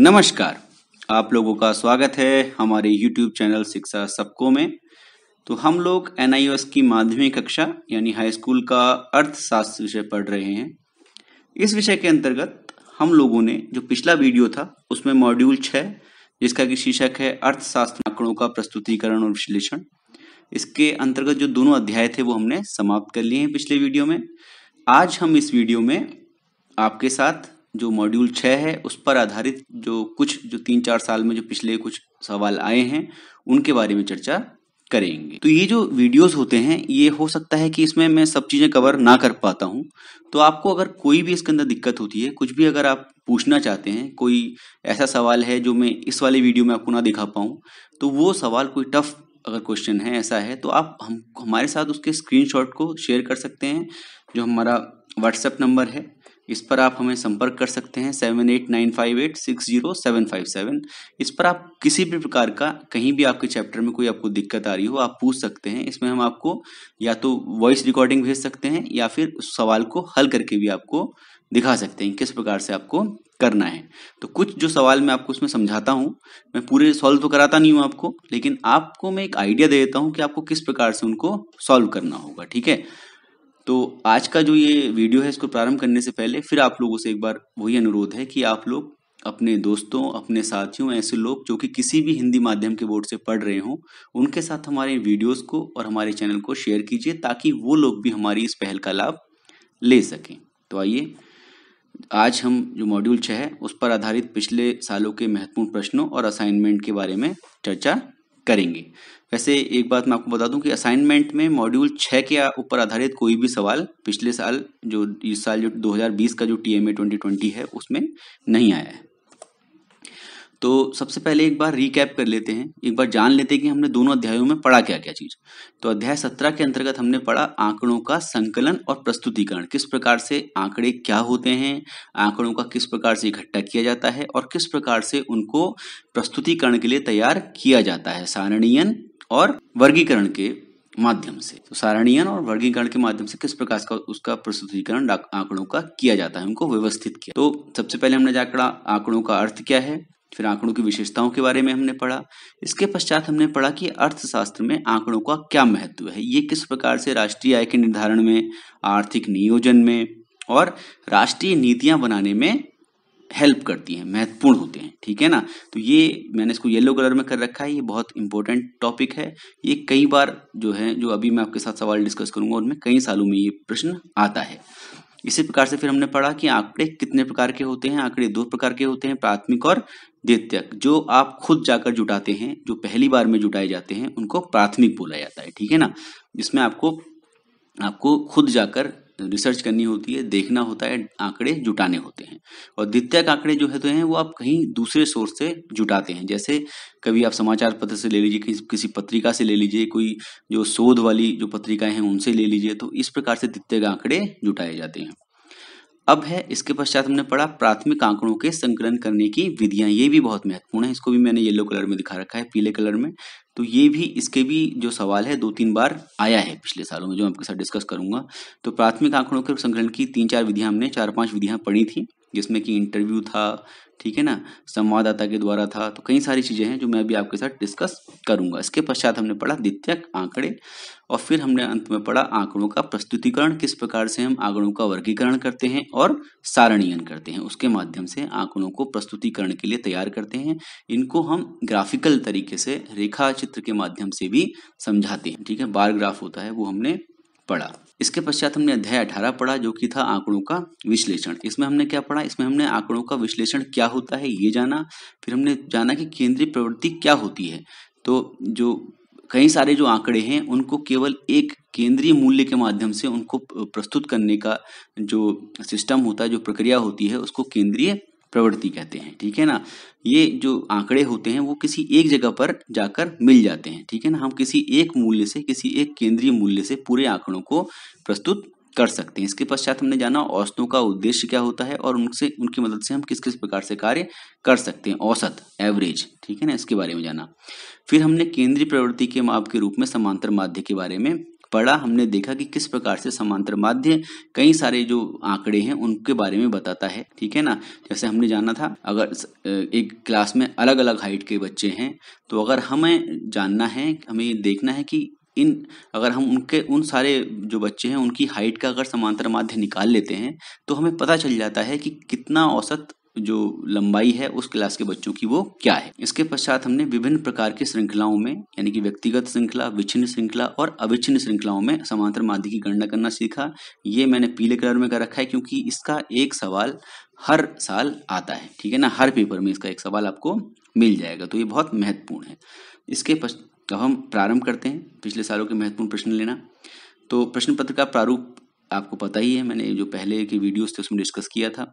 नमस्कार आप लोगों का स्वागत है हमारे YouTube चैनल शिक्षा सबको में तो हम लोग एन की माध्यमिक कक्षा यानी हाई स्कूल का अर्थशास्त्र विषय पढ़ रहे हैं इस विषय के अंतर्गत हम लोगों ने जो पिछला वीडियो था उसमें मॉड्यूल छः जिसका कि शीर्षक है अर्थशास्त्र आंकड़ों का प्रस्तुतिकरण और विश्लेषण इसके अंतर्गत जो दोनों अध्याय थे वो हमने समाप्त कर लिए हैं पिछले वीडियो में आज हम इस वीडियो में आपके साथ जो मॉड्यूल छः है उस पर आधारित जो कुछ जो तीन चार साल में जो पिछले कुछ सवाल आए हैं उनके बारे में चर्चा करेंगे तो ये जो वीडियोस होते हैं ये हो सकता है कि इसमें मैं सब चीज़ें कवर ना कर पाता हूँ तो आपको अगर कोई भी इसके अंदर दिक्कत होती है कुछ भी अगर आप पूछना चाहते हैं कोई ऐसा सवाल है जो मैं इस वाले वीडियो में आपको ना दिखा पाऊँ तो वो सवाल कोई टफ अगर क्वेश्चन है ऐसा है तो आप हम हमारे साथ उसके स्क्रीनशॉट को शेयर कर सकते हैं जो हमारा व्हाट्सएप नंबर है इस पर आप हमें संपर्क कर सकते हैं seven eight nine five eight six zero seven five seven इस पर आप किसी भी प्रकार का कहीं भी आपके चैप्टर में कोई आपको दिक्कत आ रही हो आप पूछ सकते हैं इसमें हम आपको या तो वॉइस रिकॉर्डिंग भेज सकते हैं या फिर उस सवाल को हल करके भी आपको दिखा सकते हैं किस प्रकार से आपको करना है तो कुछ जो सवाल मैं आपको उसमें समझाता हूँ मैं पूरे सॉल्व तो कराता नहीं हूँ आपको लेकिन आपको मैं एक आइडिया दे देता हूँ कि आपको किस प्रकार से उनको सॉल्व करना होगा ठीक है तो आज का जो ये वीडियो है इसको प्रारंभ करने से पहले फिर आप लोगों से एक बार वही अनुरोध है कि आप लोग अपने दोस्तों अपने साथियों ऐसे लोग जो कि किसी भी हिंदी माध्यम के बोर्ड से पढ़ रहे हों उनके साथ हमारे वीडियोस को और हमारे चैनल को शेयर कीजिए ताकि वो लोग भी हमारी इस पहल का लाभ ले सकें तो आइए आज हम जो मॉड्यूल छः है उस पर आधारित पिछले सालों के महत्वपूर्ण प्रश्नों और असाइनमेंट के बारे में चर्चा करेंगे वैसे एक बात मैं आपको बता दूं कि असाइनमेंट में मॉड्यूल छः के ऊपर आधारित कोई भी सवाल पिछले साल जो इस साल जो 2020 का जो T M A twenty twenty है उसमें नहीं आया है तो सबसे पहले एक बार रिकैप कर लेते हैं एक बार जान लेते हैं कि हमने दोनों अध्यायों में पढ़ा क्या क्या चीज तो अध्याय सत्रह के अंतर्गत हमने पढ़ा आंकड़ों का संकलन और प्रस्तुतिकरण किस प्रकार से आंकड़े क्या होते हैं आंकड़ों का किस प्रकार से इकट्ठा किया जाता है और किस प्रकार से उनको प्रस्तुतिकरण के लिए तैयार किया जाता है सारणीयन और वर्गीकरण के माध्यम से तो सारणीयन और वर्गीकरण के माध्यम से किस प्रकार का उसका प्रस्तुतिकरण आंकड़ों का किया जाता है उनको व्यवस्थित किया तो सबसे पहले हमने जाकर आंकड़ों का अर्थ क्या है फिर आंकड़ों की विशेषताओं के बारे में हमने पढ़ा इसके पश्चात हमने पढ़ा कि अर्थशास्त्र में आंकड़ों का क्या महत्व है ये किस प्रकार से राष्ट्रीय आय के निर्धारण में आर्थिक नियोजन में और राष्ट्रीय नीतियां बनाने में हेल्प करती हैं महत्वपूर्ण होते हैं ठीक है ना तो ये मैंने इसको येलो कलर में कर रखा है ये बहुत इंपॉर्टेंट टॉपिक है ये कई बार जो है जो अभी मैं आपके साथ सवाल डिस्कस करूंगा उनमें कई सालों में ये प्रश्न आता है इसी प्रकार से फिर हमने पढ़ा कि आंकड़े कितने प्रकार के होते हैं आंकड़े दो प्रकार के होते हैं प्राथमिक और द्वितीयक जो आप खुद जाकर जुटाते हैं जो पहली बार में जुटाए जाते हैं उनको प्राथमिक बोला जाता है ठीक है ना इसमें आपको आपको खुद जाकर रिसर्च करनी होती है देखना होता है आंकड़े जुटाने होते हैं और द्वितीयक आंकड़े जो है तो हैं वो आप कहीं दूसरे सोर्स से जुटाते हैं जैसे कभी आप समाचार पत्र से ले लीजिए किसी किसी पत्रिका से ले लीजिए कोई जो शोध वाली जो पत्रिकाएं हैं उनसे ले लीजिए तो इस प्रकार से द्वितीयक आंकड़े जुटाए जाते हैं अब है इसके पश्चात हमने पढ़ा प्राथमिक आंकड़ों के संकलन करने की विधियां ये भी बहुत महत्वपूर्ण है इसको भी मैंने येलो कलर में दिखा रखा है पीले कलर में तो ये भी इसके भी जो सवाल है दो तीन बार आया है पिछले सालों में जो मैं आपके साथ डिस्कस करूंगा तो प्राथमिक आंकड़ों के संकलन की तीन चार विधियां हमने चार पांच विधियां पढ़ी थी जिसमें कि इंटरव्यू था ठीक है ना संवाददाता के द्वारा था तो कई सारी चीज़ें हैं जो मैं अभी आपके साथ डिस्कस करूंगा इसके पश्चात हमने पढ़ा द्वितीयक आंकड़े और फिर हमने अंत में पढ़ा आंकड़ों का प्रस्तुतिकरण किस प्रकार से हम आंकड़ों का वर्गीकरण करते हैं और सारणीयन करते हैं उसके माध्यम से आंकड़ों को प्रस्तुतिकरण के लिए तैयार करते हैं इनको हम ग्राफिकल तरीके से रेखा चित्र के माध्यम से भी समझाते हैं ठीक है बार ग्राफ होता है वो हमने पढ़ा इसके पश्चात हमने अध्याय अठारह पढ़ा जो कि था आंकड़ों का विश्लेषण इसमें हमने क्या पढ़ा इसमें हमने आंकड़ों का विश्लेषण क्या होता है ये जाना फिर हमने जाना कि केंद्रीय प्रवृत्ति क्या होती है तो जो कई सारे जो आंकड़े हैं उनको केवल एक केंद्रीय मूल्य के माध्यम से उनको प्रस्तुत करने का जो सिस्टम होता है जो प्रक्रिया होती है उसको केंद्रीय प्रवृत्ति कहते हैं ठीक है ना ये जो आंकड़े होते हैं वो किसी एक जगह पर जाकर मिल जाते हैं ठीक है ना हम किसी एक मूल्य से किसी एक केंद्रीय मूल्य से पूरे आंकड़ों को प्रस्तुत कर सकते हैं इसके पश्चात हमने जाना औसतों का उद्देश्य क्या होता है और उनसे उनकी मदद से हम किस किस प्रकार से कार्य कर सकते हैं औसत एवरेज ठीक है ना इसके बारे में जाना फिर हमने केंद्रीय प्रवृत्ति के माप के रूप में समांतर माध्य के बारे में पढ़ा हमने देखा कि किस प्रकार से समांतर माध्य कई सारे जो आंकड़े हैं उनके बारे में बताता है ठीक है ना जैसे हमने जाना था अगर एक क्लास में अलग अलग हाइट के बच्चे हैं तो अगर हमें जानना है हमें ये देखना है कि इन अगर हम उनके उन सारे जो बच्चे हैं उनकी हाइट का अगर समांतर माध्य निकाल लेते हैं तो हमें पता चल जाता है कि कितना औसत जो लंबाई है उस क्लास के बच्चों की वो क्या है इसके पश्चात हमने विभिन्न प्रकार की श्रृंखलाओं में यानी कि व्यक्तिगत श्रृंखला विच्छिन्न श्रृंखला और अविच्छिन्न श्रृंखलाओं में समांतर माध्य की गणना करना सीखा ये मैंने पीले कलर में कर रखा है क्योंकि इसका एक सवाल हर साल आता है ठीक है ना हर पेपर में इसका एक सवाल आपको मिल जाएगा तो ये बहुत महत्वपूर्ण है इसके तो हम प्रारंभ करते हैं पिछले सालों के महत्वपूर्ण प्रश्न लेना तो प्रश्न पत्र का प्रारूप आपको पता ही है मैंने जो पहले के वीडियोस थे उसमें डिस्कस किया था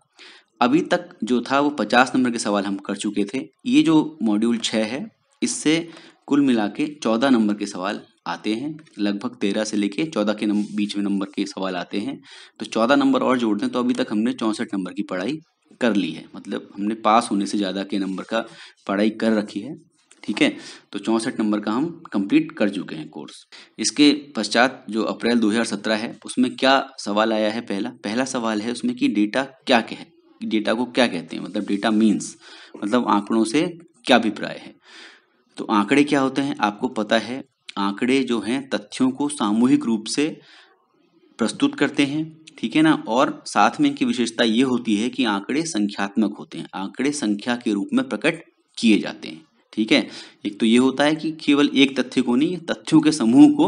अभी तक जो था वो पचास नंबर के सवाल हम कर चुके थे ये जो मॉड्यूल छः है इससे कुल मिला के चौदह नंबर के सवाल आते हैं लगभग तेरह से लेके चौदह के नंबर बीच में नंबर के सवाल आते हैं तो चौदह नंबर और जोड़ दें तो अभी तक हमने चौंसठ नंबर की पढ़ाई कर ली है मतलब हमने पास होने से ज़्यादा के नंबर का पढ़ाई कर रखी है ठीक है तो चौंसठ नंबर का हम कंप्लीट कर चुके हैं कोर्स इसके पश्चात जो अप्रैल 2017 है उसमें क्या सवाल आया है पहला पहला सवाल है उसमें कि डेटा क्या कहे डेटा को क्या कहते हैं मतलब डेटा मीन्स मतलब आंकड़ों से क्या अभिप्राय है तो आंकड़े क्या होते हैं आपको पता है आंकड़े जो हैं तथ्यों को सामूहिक रूप से प्रस्तुत करते हैं ठीक है ना और साथ में इनकी विशेषता ये होती है कि आंकड़े संख्यात्मक होते हैं आंकड़े संख्या के रूप में प्रकट किए जाते हैं ठीक है एक तो ये होता है कि केवल एक तथ्य को नहीं तथ्यों के समूह को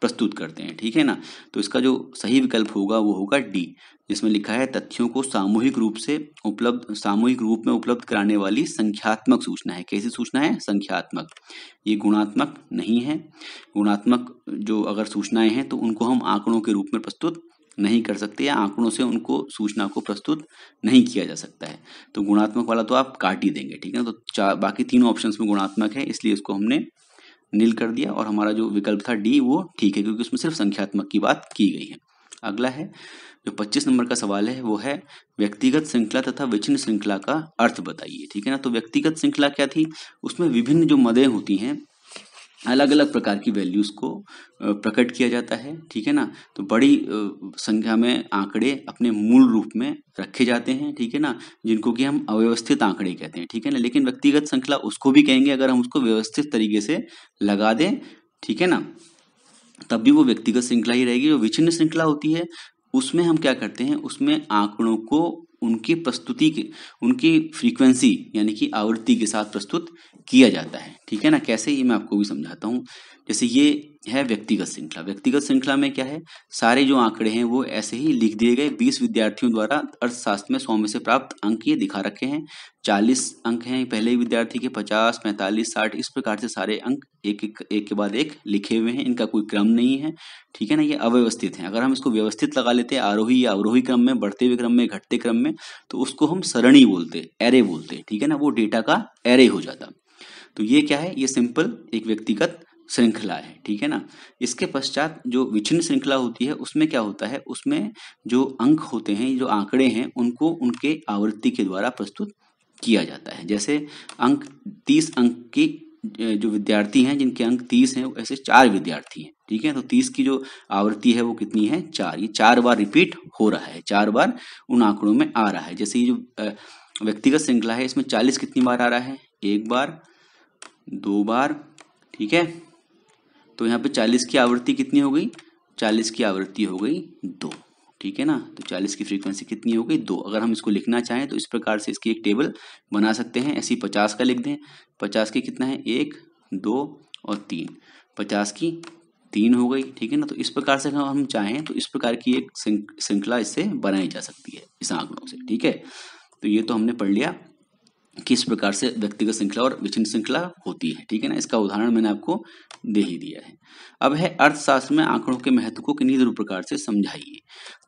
प्रस्तुत करते हैं ठीक है ना तो इसका जो सही विकल्प होगा वो होगा डी जिसमें लिखा है तथ्यों को सामूहिक रूप से उपलब्ध सामूहिक रूप में उपलब्ध कराने वाली संख्यात्मक सूचना है कैसी सूचना है संख्यात्मक ये गुणात्मक नहीं है गुणात्मक जो अगर सूचनाएं हैं तो उनको हम आंकड़ों के रूप में प्रस्तुत नहीं कर सकते या आंकड़ों से उनको सूचना को प्रस्तुत नहीं किया जा सकता है तो गुणात्मक वाला तो आप काट ही देंगे ठीक है तो चार बाकी तीनों ऑप्शन में गुणात्मक है इसलिए इसको हमने नील कर दिया और हमारा जो विकल्प था डी वो ठीक है क्योंकि उसमें सिर्फ संख्यात्मक की बात की गई है अगला है जो 25 नंबर का सवाल है वो है व्यक्तिगत श्रृंखला तथा विच्छिन्न श्रृंखला का अर्थ बताइए ठीक है ना तो व्यक्तिगत श्रृंखला क्या थी उसमें विभिन्न जो मदें होती हैं अलग अलग प्रकार की वैल्यूज़ को प्रकट किया जाता है ठीक है ना तो बड़ी संख्या में आंकड़े अपने मूल रूप में रखे जाते हैं ठीक है ना जिनको कि हम अव्यवस्थित आंकड़े कहते हैं ठीक है ना लेकिन व्यक्तिगत श्रृंखला उसको भी कहेंगे अगर हम उसको व्यवस्थित तरीके से लगा दें ठीक है ना तब भी वो व्यक्तिगत श्रृंखला ही रहेगी जो विचिन्न श्रृंखला होती है उसमें हम क्या करते हैं उसमें आंकड़ों को उनकी प्रस्तुति के उनकी फ्रीक्वेंसी यानी कि आवृत्ति के साथ प्रस्तुत किया जाता है ठीक है ना कैसे ये मैं आपको भी समझाता हूँ जैसे ये है व्यक्तिगत श्रृंखला व्यक्तिगत श्रृंखला में क्या है सारे जो आंकड़े हैं वो ऐसे ही लिख दिए गए बीस विद्यार्थियों द्वारा अर्थशास्त्र में सौम्य से प्राप्त अंक ये दिखा रखे हैं चालीस अंक हैं पहले विद्यार्थी के पचास पैंतालीस साठ इस प्रकार से सारे अंक एक एक एक के बाद एक लिखे हुए हैं इनका कोई क्रम नहीं है ठीक है ना ये अव्यवस्थित है अगर हम इसको व्यवस्थित लगा लेते हैं आरोही या अवरोही क्रम में बढ़ते हुए क्रम में घटते क्रम में तो उसको हम सरणी बोलते एरे बोलते ठीक है ना वो डेटा का एरे हो जाता तो ये क्या है ये सिंपल एक व्यक्तिगत श्रृंखला है ठीक है ना इसके पश्चात जो विच्छिन्न श्रृंखला होती है उसमें क्या होता है उसमें जो अंक होते हैं जो आंकड़े हैं उनको उनके आवृत्ति के द्वारा प्रस्तुत किया जाता है जैसे अंक तीस अंक की जो विद्यार्थी हैं जिनके अंक तीस हैं ऐसे चार विद्यार्थी हैं ठीक है तो तीस की जो आवृत्ति है वो कितनी है चार ये चार बार रिपीट हो रहा है चार बार उन आंकड़ों में आ रहा है जैसे ये जो व्यक्तिगत श्रृंखला है इसमें चालीस कितनी बार आ रहा है एक बार दो बार ठीक है तो यहाँ पे चालीस की आवृत्ति कितनी हो गई चालीस की आवृत्ति हो गई दो ठीक है ना तो चालीस की फ्रीक्वेंसी कितनी हो गई दो अगर हम इसको लिखना चाहें तो इस प्रकार से इसकी एक टेबल बना सकते हैं ऐसी पचास का लिख दें पचास की कितना है एक दो और तीन पचास की तीन हो गई ठीक है ना तो इस प्रकार से हम चाहें तो इस प्रकार की एक श्रृंखला इससे बनाई जा सकती है इस आंकड़ों से ठीक है तो ये तो हमने पढ़ लिया किस प्रकार से व्यक्तिगत श्रृंखला और विचिन्न श्रृंखला होती है ठीक है ना इसका उदाहरण मैंने आपको दे ही दिया है अब है अर्थशास्त्र में आंकड़ों के महत्व को किन्हीं दूर प्रकार से समझाइए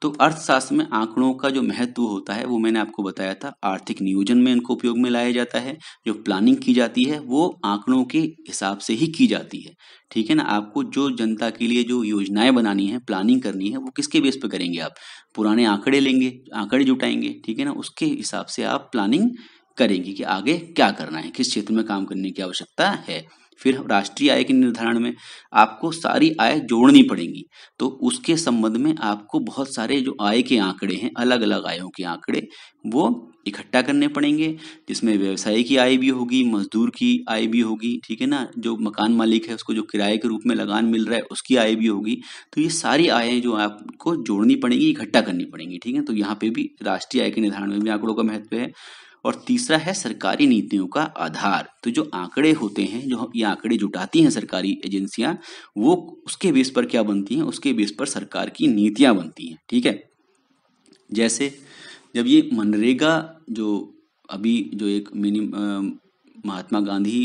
तो अर्थशास्त्र में आंकड़ों का जो महत्व होता है वो मैंने आपको बताया था आर्थिक नियोजन में इनको उपयोग में लाया जाता है जो प्लानिंग की जाती है वो आंकड़ों के हिसाब से ही की जाती है ठीक है ना आपको जो जनता के लिए जो योजनाएं बनानी है प्लानिंग करनी है वो किसके बेस पर करेंगे आप पुराने आंकड़े लेंगे आंकड़े जुटाएंगे ठीक है ना उसके हिसाब से आप प्लानिंग करेंगे कि आगे क्या करना है किस क्षेत्र में काम करने की आवश्यकता है फिर राष्ट्रीय आय के निर्धारण में आपको सारी आय जोड़नी पड़ेगी तो उसके संबंध में आपको बहुत सारे जो आय के आंकड़े हैं अलग अलग आयों के आंकड़े वो इकट्ठा करने पड़ेंगे जिसमें व्यवसाय की आय भी होगी मजदूर की आय भी होगी ठीक है ना जो मकान मालिक है उसको जो किराए के रूप में लगान मिल रहा है उसकी आय भी होगी तो ये सारी आयें जो आपको जोड़नी पड़ेंगी इकट्ठा करनी पड़ेंगी ठीक है तो यहाँ पे भी राष्ट्रीय आय के निर्धारण में भी आंकड़ों का महत्व है और तीसरा है सरकारी नीतियों का आधार तो जो आंकड़े होते हैं जो ये आंकड़े जुटाती हैं सरकारी एजेंसियां वो उसके बेस पर क्या बनती हैं उसके बेस पर सरकार की नीतियां बनती हैं ठीक है जैसे जब ये मनरेगा जो अभी जो एक मिनिम महात्मा गांधी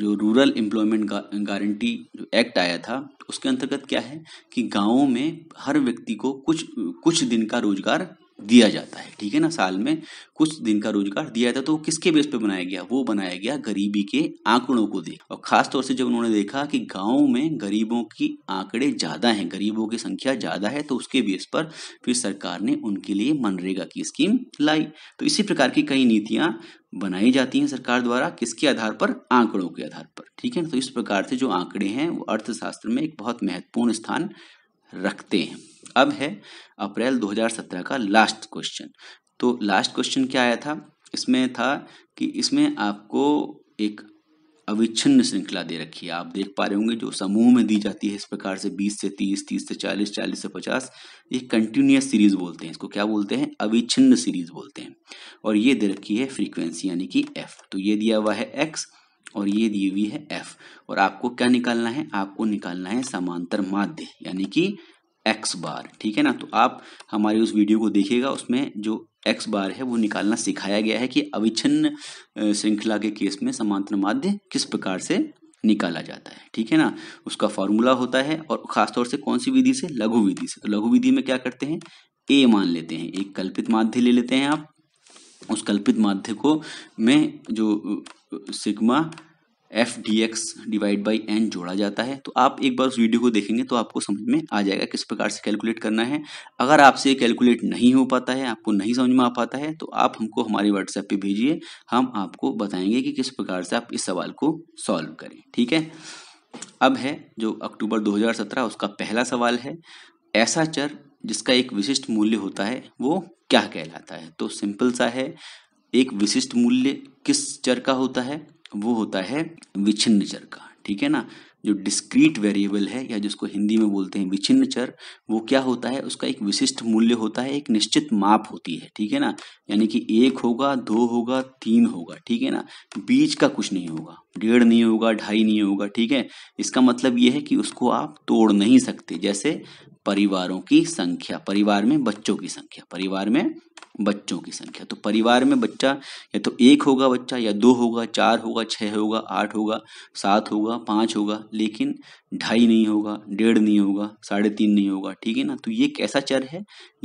जो रूरल एम्प्लॉयमेंट गारंटी जो एक्ट आया था उसके अंतर्गत क्या है कि गाँवों में हर व्यक्ति को कुछ कुछ दिन का रोजगार दिया जाता है ठीक है ना साल में कुछ दिन का रोजगार दिया जाता है तो वो किसके बेस पे बनाया गया वो बनाया गया गरीबी के आंकड़ों को देख और खास तौर से जब उन्होंने देखा कि गाँव में गरीबों की आंकड़े ज्यादा हैं गरीबों की संख्या ज्यादा है तो उसके बेस पर फिर सरकार ने उनके लिए मनरेगा की स्कीम लाई तो इसी प्रकार की कई नीतियां बनाई जाती हैं सरकार द्वारा किसके आधार पर आंकड़ों के आधार पर ठीक है ना तो इस प्रकार से जो आंकड़े हैं वो अर्थशास्त्र में एक बहुत महत्वपूर्ण स्थान रखते हैं अब है अप्रैल 2017 का लास्ट क्वेश्चन तो लास्ट क्वेश्चन क्या आया था इसमें था कि इसमें आपको एक अविच्छिन्न श्रृंखला दे रखी है आप देख पा रहे होंगे जो समूह में दी जाती है इस प्रकार से 20 से 30, 30 से 40, 40 से 50 ये कंटिन्यूस सीरीज बोलते हैं इसको क्या बोलते हैं अविच्छिन्न सीरीज बोलते हैं और ये दे रखी है फ्रीक्वेंसी यानी कि एफ तो ये दिया हुआ है एक्स और ये दी हुई है एफ और आपको क्या निकालना है आपको निकालना है समांतर माध्य यानी कि एक्स बार ठीक है ना तो आप हमारे उस वीडियो को देखिएगा उसमें जो एक्स बार है वो निकालना सिखाया गया है कि अविच्छिन्न श्रृंखला के केस में समांतर माध्य किस प्रकार से निकाला जाता है ठीक है ना उसका फॉर्मूला होता है और खासतौर से कौन सी विधि से लघु विधि से तो लघु विधि में क्या करते हैं ए मान लेते हैं एक कल्पित माध्य ले लेते हैं आप उस कल्पित माध्य को में जो sigma F D X divide by N जोड़ा जाता है तो आप एक बार उस वीडियो को देखेंगे तो आपको समझ में आ जाएगा किस प्रकार से कैलकुलेट करना है अगर आपसे कैलकुलेट नहीं हो पाता है आपको नहीं समझ में आ पाता है तो आप हमको हमारे व्हाट्सएप पे भेजिए हम आपको बताएंगे कि किस प्रकार से आप इस सवाल को सॉल्व करें ठीक है अब है जो अक्टूबर सत्रह उसका पहला सवाल है ऐसा चर जिसका एक विशिष्ट मूल्य होता है वो क्या कहलाता है तो सिंपल सा है एक विशिष्ट मूल्य किस चर का होता है वो होता है विच्छिन्न चर का ठीक है ना जो डिस्क्रीट वेरिएबल है या जिसको हिंदी में बोलते हैं विच्छिन्न चर वो क्या होता है उसका एक विशिष्ट मूल्य होता है एक निश्चित माप होती है ठीक है ना यानी कि एक होगा दो होगा तीन होगा ठीक है ना बीच का कुछ नहीं होगा डेढ़ नहीं होगा ढाई नहीं होगा ठीक है इसका मतलब ये है कि उसको आप तोड़ नहीं सकते जैसे परिवारों की संख्या परिवार में बच्चों की संख्या परिवार में बच्चों की संख्या तो परिवार में बच्चा या तो एक होगा बच्चा या दो होगा चार होगा छः होगा आठ होगा सात होगा पाँच होगा लेकिन ढाई नहीं होगा डेढ़ नहीं होगा साढ़े तीन नहीं होगा ठीक है ना तो ये कैसा चर है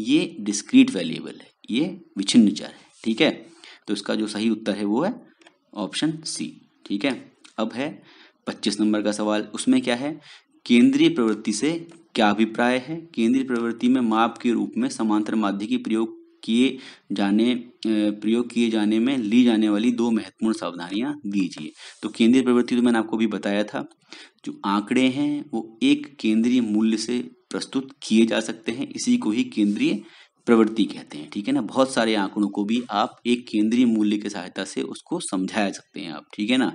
ये डिस्क्रीट वैल्यूएबल है ये विच्छिन्न चर है ठीक है तो इसका जो सही उत्तर है वो है ऑप्शन सी ठीक है अब है पच्चीस नंबर का सवाल उसमें क्या है केंद्रीय प्रवृत्ति से क्या अभिप्राय है केंद्रीय प्रवृत्ति में माप के रूप में समांतर माध्य की प्रयोग किए जाने प्रयोग किए जाने में ली जाने वाली दो महत्वपूर्ण सावधानियां दीजिए तो केंद्रीय प्रवृत्ति तो मैंने आपको भी बताया था जो आंकड़े हैं वो एक केंद्रीय मूल्य से प्रस्तुत किए जा सकते हैं इसी को ही केंद्रीय प्रवृत्ति कहते हैं ठीक है ना बहुत सारे आंकड़ों को भी आप एक केंद्रीय मूल्य की सहायता से उसको समझा सकते हैं आप ठीक है ना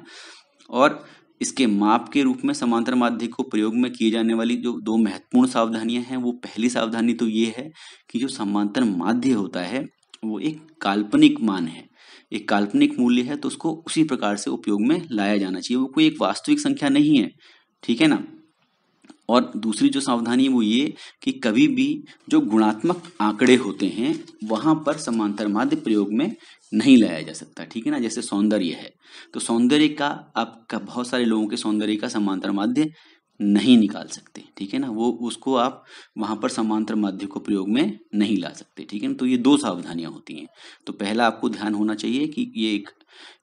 और इसके माप के रूप में समांतर माध्य को प्रयोग में की जाने वाली जो दो महत्वपूर्ण सावधानियां हैं वो पहली सावधानी तो ये है कि जो समांतर माध्य होता है वो एक काल्पनिक मान है एक काल्पनिक मूल्य है तो उसको उसी प्रकार से उपयोग में लाया जाना चाहिए वो कोई एक वास्तविक संख्या नहीं है ठीक है ना और दूसरी जो सावधानी वो ये कि कभी भी जो गुणात्मक आंकड़े होते हैं वहां पर समांतर माध्य प्रयोग में नहीं लाया जा सकता ठीक है ना जैसे सौंदर्य है तो सौंदर्य का आपका बहुत सारे लोगों के सौंदर्य का समांतर माध्य नहीं निकाल सकते ठीक है ना वो उसको आप वहां पर समांतर माध्य को प्रयोग में नहीं ला सकते ठीक है ना तो ये दो सावधानियां होती हैं तो पहला आपको ध्यान होना चाहिए कि ये एक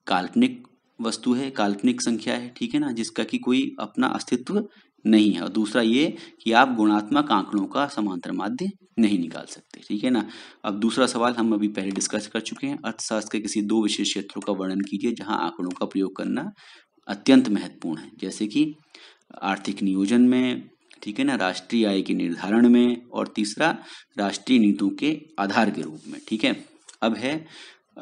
काल्पनिक वस्तु है काल्पनिक संख्या है ठीक है ना जिसका कि कोई अपना अस्तित्व नहीं है और दूसरा ये कि आप गुणात्मक आंकड़ों का समांतर माध्य नहीं निकाल सकते ठीक है ना अब दूसरा सवाल हम अभी पहले डिस्कस कर चुके हैं अर्थशास्त्र के किसी दो विशेष क्षेत्रों का वर्णन कीजिए जहां आंकड़ों का प्रयोग करना अत्यंत महत्वपूर्ण है जैसे कि आर्थिक नियोजन में ठीक है ना राष्ट्रीय आय के निर्धारण में और तीसरा राष्ट्रीय नीतों के आधार के रूप में ठीक है अब है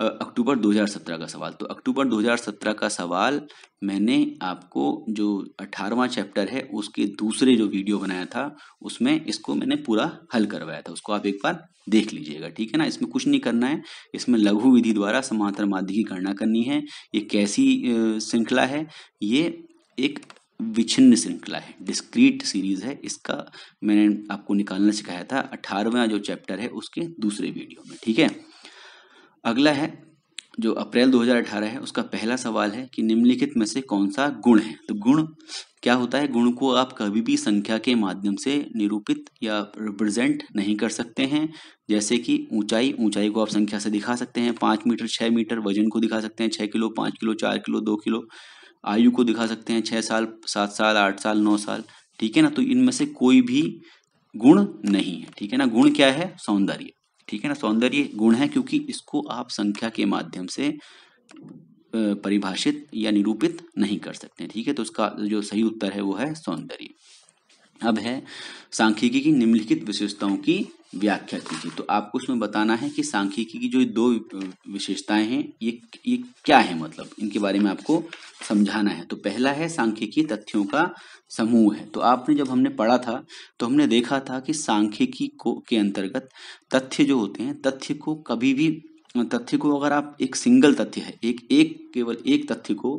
अक्टूबर 2017 का सवाल तो अक्टूबर 2017 का सवाल मैंने आपको जो अठारवा चैप्टर है उसके दूसरे जो वीडियो बनाया था उसमें इसको मैंने पूरा हल करवाया था उसको आप एक बार देख लीजिएगा ठीक है ना इसमें कुछ नहीं करना है इसमें लघु विधि द्वारा समांतर माध्य की गणना करनी है ये कैसी श्रृंखला है ये एक विच्छिन्न श्रृंखला है डिस्क्रीट सीरीज है इसका मैंने आपको निकालना सिखाया था अठारहवा जो चैप्टर है उसके दूसरे वीडियो में ठीक है अगला है जो अप्रैल 2018 है उसका पहला सवाल है कि निम्नलिखित में से कौन सा गुण है तो गुण क्या होता है गुण को आप कभी भी संख्या के माध्यम से निरूपित या रिप्रेजेंट नहीं कर सकते हैं जैसे कि ऊंचाई ऊंचाई को आप संख्या से दिखा सकते हैं पाँच मीटर छः मीटर वजन को दिखा सकते हैं छः किलो पाँच किलो चार किलो दो किलो आयु को दिखा सकते हैं छः साल सात साल आठ साल नौ साल ठीक है ना तो इनमें से कोई भी गुण नहीं है ठीक है ना गुण क्या है सौंदर्य ठीक है ना सौंदर्य गुण है क्योंकि इसको आप संख्या के माध्यम से परिभाषित या निरूपित नहीं कर सकते ठीक है तो उसका जो सही उत्तर है वो है सौंदर्य अब है सांख्यिकी की निम्नलिखित विशेषताओं की व्याख्या कीजिए तो आपको उसमें बताना है कि सांख्यिकी की जो दो विशेषताएं हैं ये ये क्या है मतलब इनके बारे में आपको समझाना है तो पहला है सांख्यिकी तथ्यों का समूह है तो आपने जब हमने पढ़ा था तो हमने देखा था कि सांख्यिकी को के अंतर्गत तथ्य जो होते हैं तथ्य को कभी भी तथ्य को अगर आप एक सिंगल तथ्य है एक एक केवल एक तथ्य को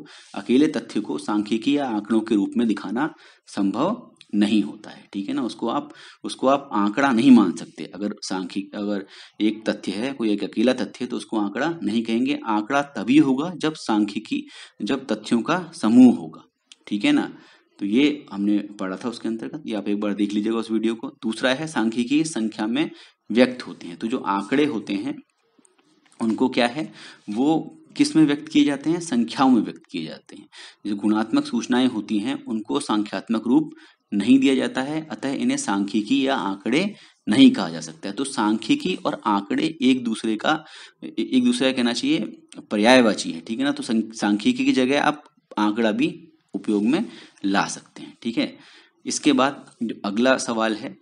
अकेले तथ्य को सांख्यिकी या आंकड़ों के रूप में दिखाना संभव नहीं होता है ठीक है ना उसको आप उसको आप आंकड़ा नहीं मान सकते अगर सांख्यिक अगर एक तथ्य है कोई एक अकेला तथ्य है तो उसको आंकड़ा नहीं कहेंगे आंकड़ा तभी होगा जब सांख्यिकी जब तथ्यों का समूह होगा ठीक है ना तो ये हमने पढ़ा था उसके अंतर्गत ये आप एक बार देख लीजिएगा उस वीडियो को दूसरा है सांख्यिकी संख्या में व्यक्त होते हैं तो जो आंकड़े होते हैं उनको क्या है वो किस में व्यक्त किए जाते हैं संख्याओं में व्यक्त किए जाते हैं जो गुणात्मक सूचनाएं होती हैं उनको संख्यात्मक रूप नहीं दिया जाता है अतः इन्हें सांख्यिकी या आंकड़े नहीं कहा जा सकता है तो सांख्यिकी और आंकड़े एक दूसरे का एक दूसरे का कहना चाहिए पर्यायवाची है ठीक है ना तो सांख्यिकी की जगह आप आंकड़ा भी उपयोग में ला सकते हैं ठीक है इसके बाद जो अगला सवाल है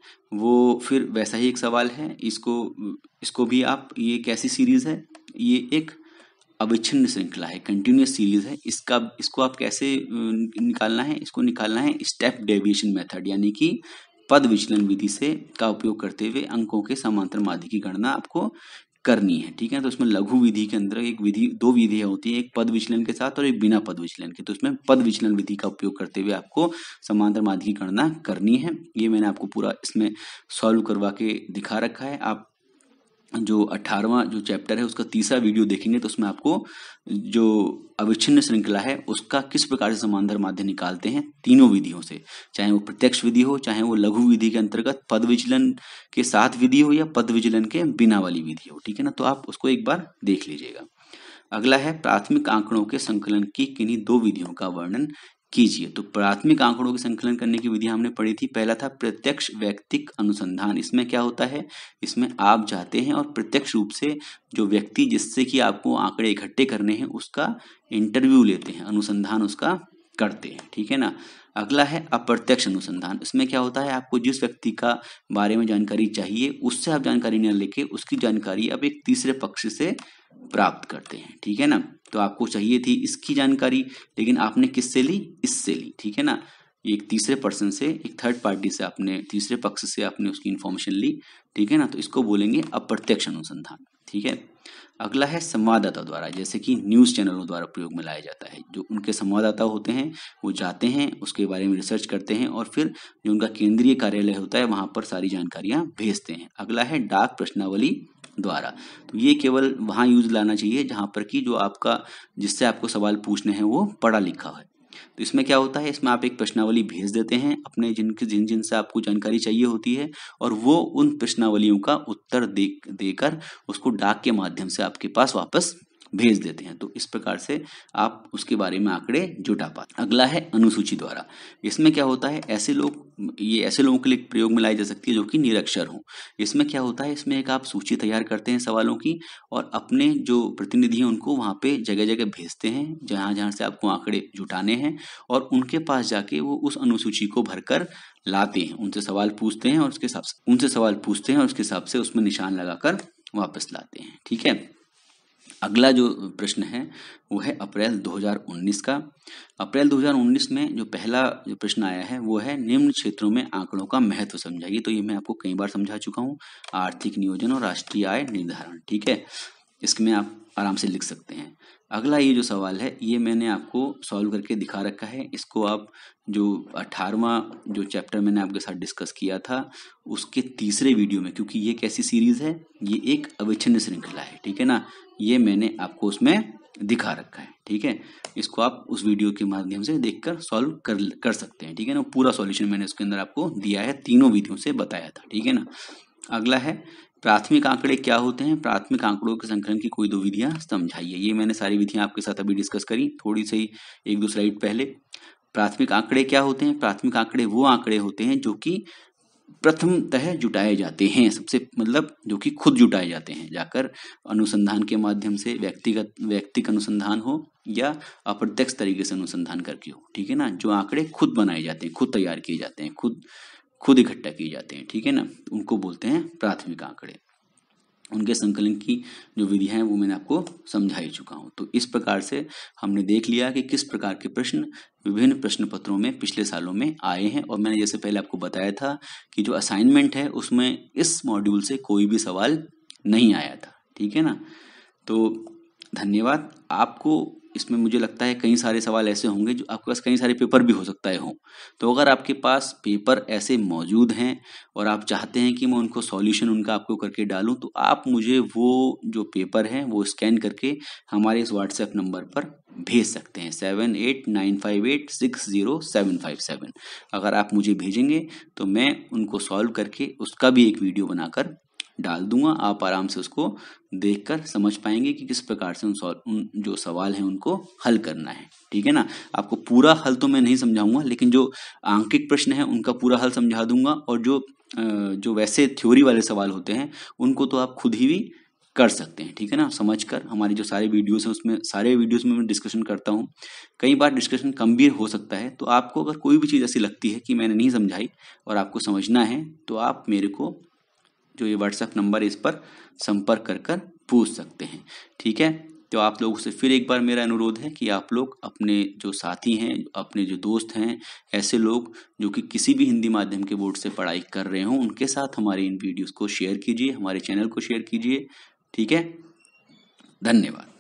वो फिर वैसा ही एक सवाल है इसको इसको भी आप ये कैसी सीरीज है ये एक अविच्छिन्न श्रृंखला है कंटिन्यूस सीरीज है इसका इसको आप कैसे निकालना है इसको निकालना है स्टेप डेविएशन मेथड यानी कि पद विचलन विधि से का उपयोग करते हुए अंकों के समांतर माध्य की गणना आपको करनी है ठीक है तो उसमें लघु विधि के अंदर एक विधि दो विधियां होती है एक पद विचलन के साथ और एक बिना पद विचलन के तो उसमें पद विचलन विधि का उपयोग करते हुए आपको समांतर माध्य की गणना करनी है ये मैंने आपको पूरा इसमें सॉल्व करवा के दिखा रखा है आप जो अट्ठारहवा जो चैप्टर है उसका तीसरा वीडियो देखेंगे तो उसमें आपको जो अविच्छिन्न श्रृंखला है उसका किस प्रकार से समांतर माध्य निकालते हैं तीनों विधियों से चाहे वो प्रत्यक्ष विधि हो चाहे वो लघु विधि के अंतर्गत पद विचलन के साथ विधि हो या पद विचलन के बिना वाली विधि हो ठीक है ना तो आप उसको एक बार देख लीजिएगा अगला है प्राथमिक आंकड़ों के संकलन की किन्हीं दो विधियों का वर्णन कीजिए तो प्राथमिक आंकड़ों के संकलन करने की विधि हमने पढ़ी थी पहला था प्रत्यक्ष व्यक्तिक अनुसंधान इसमें क्या होता है इसमें आप जाते हैं और प्रत्यक्ष रूप से जो व्यक्ति जिससे कि आपको आंकड़े इकट्ठे करने हैं उसका इंटरव्यू लेते हैं अनुसंधान उसका करते हैं ठीक है ना अगला है अप्रत्यक्ष अनुसंधान इसमें क्या होता है आपको जिस व्यक्ति का बारे में जानकारी चाहिए उससे आप जानकारी न लेके उसकी जानकारी आप एक तीसरे पक्ष से प्राप्त करते हैं ठीक है ना तो आपको चाहिए थी इसकी जानकारी लेकिन आपने किससे ली इससे ली ठीक है ना एक तीसरे पर्सन से एक थर्ड पार्टी से आपने तीसरे पक्ष से आपने उसकी इन्फॉर्मेशन ली ठीक है ना तो इसको बोलेंगे अप्रत्यक्ष अनुसंधान ठीक है अगला है संवाददाता द्वारा जैसे कि न्यूज़ चैनलों द्वारा प्रयोग में लाया जाता है जो उनके संवाददाता होते हैं वो जाते हैं उसके बारे में रिसर्च करते हैं और फिर जो उनका केंद्रीय कार्यालय होता है वहाँ पर सारी जानकारियाँ भेजते हैं अगला है डाक प्रश्नावली द्वारा तो ये केवल वहाँ यूज लाना चाहिए जहाँ पर कि जो आपका जिससे आपको सवाल पूछने हैं वो पढ़ा लिखा है तो इसमें क्या होता है इसमें आप एक प्रश्नावली भेज देते हैं अपने जिनके जिन जिन से आपको जानकारी चाहिए होती है और वो उन प्रश्नावलियों का उत्तर दे देकर उसको डाक के माध्यम से आपके पास वापस भेज देते हैं तो इस प्रकार से आप उसके बारे में आंकड़े जुटा पाते अगला है अनुसूची द्वारा इसमें क्या होता है ऐसे लोग ये ऐसे लोगों के लिए प्रयोग में लाई जा सकती है जो कि निरक्षर हों इसमें क्या होता है इसमें एक आप सूची तैयार करते हैं सवालों की और अपने जो प्रतिनिधि हैं उनको वहाँ पे जगह जगह भेजते हैं जहाँ जहाँ से आपको आंकड़े जुटाने हैं और उनके पास जाके वो उस अनुसूची को भरकर लाते हैं उनसे सवाल पूछते हैं और उसके हिसाब से उनसे सवाल पूछते हैं और उसके हिसाब से उसमें निशान लगाकर वापस लाते हैं ठीक है अगला जो प्रश्न है वो है अप्रैल 2019 का अप्रैल 2019 में जो पहला जो प्रश्न आया है वो है निम्न क्षेत्रों में आंकड़ों का महत्व समझाइए तो ये मैं आपको कई बार समझा चुका हूँ आर्थिक नियोजन और राष्ट्रीय आय निर्धारण ठीक है इसमें आप आराम से लिख सकते हैं अगला ये जो सवाल है ये मैंने आपको सॉल्व करके दिखा रखा है इसको आप जो अठारवा जो चैप्टर मैंने आपके साथ डिस्कस किया था उसके तीसरे वीडियो में क्योंकि ये कैसी सीरीज़ है ये एक अविच्छिन्न श्रृंखला है ठीक है ना ये मैंने आपको उसमें दिखा रखा है ठीक है इसको आप उस वीडियो के माध्यम से देखकर सॉल्व कर कर सकते हैं ठीक है ना पूरा सॉल्यूशन मैंने उसके अंदर आपको दिया है तीनों विधियों से बताया था ठीक है ना अगला है प्राथमिक आंकड़े क्या होते हैं प्राथमिक आंकड़ों के संकलन की कोई दो विधियां समझाइए ये मैंने सारी विधियां आपके साथ अभी डिस्कस करी थोड़ी सी एक दो स्लाइड पहले प्राथमिक आंकड़े क्या होते हैं प्राथमिक आंकड़े वो आंकड़े होते हैं जो कि तह जुटाए जाते हैं सबसे मतलब जो कि खुद जुटाए जाते हैं जाकर अनुसंधान के माध्यम से व्यक्तिगत व्यक्तिक अनुसंधान हो या अप्रत्यक्ष तरीके से अनुसंधान करके हो ठीक है ना जो आंकड़े खुद बनाए जाते हैं खुद तैयार किए जाते हैं खुद खुद इकट्ठा किए जाते हैं ठीक है ना उनको बोलते हैं प्राथमिक आंकड़े उनके संकलन की जो विधियाँ हैं वो मैंने आपको समझा ही चुका हूँ तो इस प्रकार से हमने देख लिया कि किस प्रकार के प्रश्न विभिन्न प्रश्न पत्रों में पिछले सालों में आए हैं और मैंने जैसे पहले आपको बताया था कि जो असाइनमेंट है उसमें इस मॉड्यूल से कोई भी सवाल नहीं आया था ठीक है ना तो धन्यवाद आपको इसमें मुझे लगता है कई सारे सवाल ऐसे होंगे जो आपके पास कई सारे पेपर भी हो सकता है हों तो अगर आपके पास पेपर ऐसे मौजूद हैं और आप चाहते हैं कि मैं उनको सॉल्यूशन उनका आपको करके डालूं तो आप मुझे वो जो पेपर हैं वो स्कैन करके हमारे इस व्हाट्सएप नंबर पर भेज सकते हैं seven eight nine five eight six zero seven five seven अगर आप मुझे भेजेंगे तो मैं उनको सॉल्व करके उसका भी एक वीडियो बनाकर डाल दूंगा आप आराम से उसको देखकर समझ पाएंगे कि किस प्रकार से उन, उन जो सवाल हैं उनको हल करना है ठीक है ना आपको पूरा हल तो मैं नहीं समझाऊंगा लेकिन जो आंकिक प्रश्न है उनका पूरा हल समझा दूंगा और जो जो वैसे थ्योरी वाले सवाल होते हैं उनको तो आप खुद ही भी कर सकते हैं ठीक है ना समझ कर हमारी जो सारे वीडियोस हैं उसमें सारे वीडियोस में मैं डिस्कशन करता हूँ कई बार डिस्कशन कम भी हो सकता है तो आपको अगर कोई भी चीज़ ऐसी लगती है कि मैंने नहीं समझाई और आपको समझना है तो आप मेरे को जो ये व्हाट्सएप नंबर इस पर संपर्क कर कर पूछ सकते हैं ठीक है तो आप लोगों से फिर एक बार मेरा अनुरोध है कि आप लोग अपने जो साथी हैं अपने जो दोस्त हैं ऐसे लोग जो कि किसी भी हिंदी माध्यम के बोर्ड से पढ़ाई कर रहे हों उनके साथ हमारे इन वीडियोस को शेयर कीजिए हमारे चैनल को शेयर कीजिए ठीक है धन्यवाद